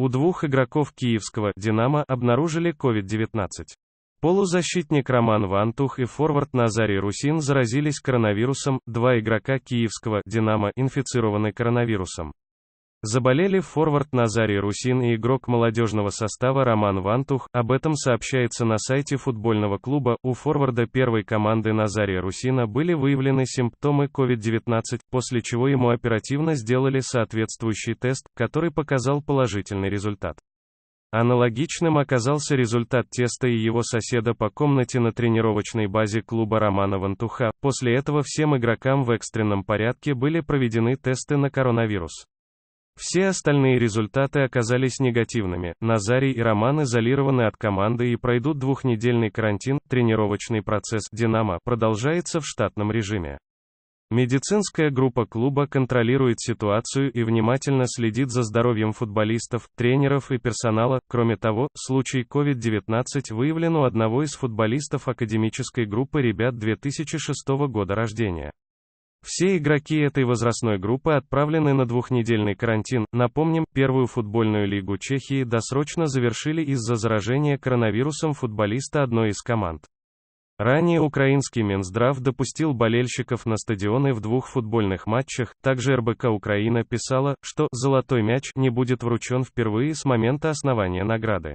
У двух игроков киевского «Динамо» обнаружили COVID-19. Полузащитник Роман Вантух и форвард Назарий Русин заразились коронавирусом, два игрока киевского «Динамо» инфицированы коронавирусом. Заболели форвард Назарий Русин и игрок молодежного состава Роман Вантух, об этом сообщается на сайте футбольного клуба, у форварда первой команды Назария Русина были выявлены симптомы COVID-19, после чего ему оперативно сделали соответствующий тест, который показал положительный результат. Аналогичным оказался результат теста и его соседа по комнате на тренировочной базе клуба Романа Вантуха. После этого всем игрокам в экстренном порядке были проведены тесты на коронавирус. Все остальные результаты оказались негативными. Назарий и Роман изолированы от команды и пройдут двухнедельный карантин. Тренировочный процесс «Динамо» продолжается в штатном режиме. Медицинская группа клуба контролирует ситуацию и внимательно следит за здоровьем футболистов, тренеров и персонала. Кроме того, случай COVID-19 выявлен у одного из футболистов академической группы ребят 2006 года рождения. Все игроки этой возрастной группы отправлены на двухнедельный карантин. Напомним, первую футбольную лигу Чехии досрочно завершили из-за заражения коронавирусом футболиста одной из команд. Ранее украинский Минздрав допустил болельщиков на стадионы в двух футбольных матчах, также РБК Украина писала, что «золотой мяч» не будет вручен впервые с момента основания награды.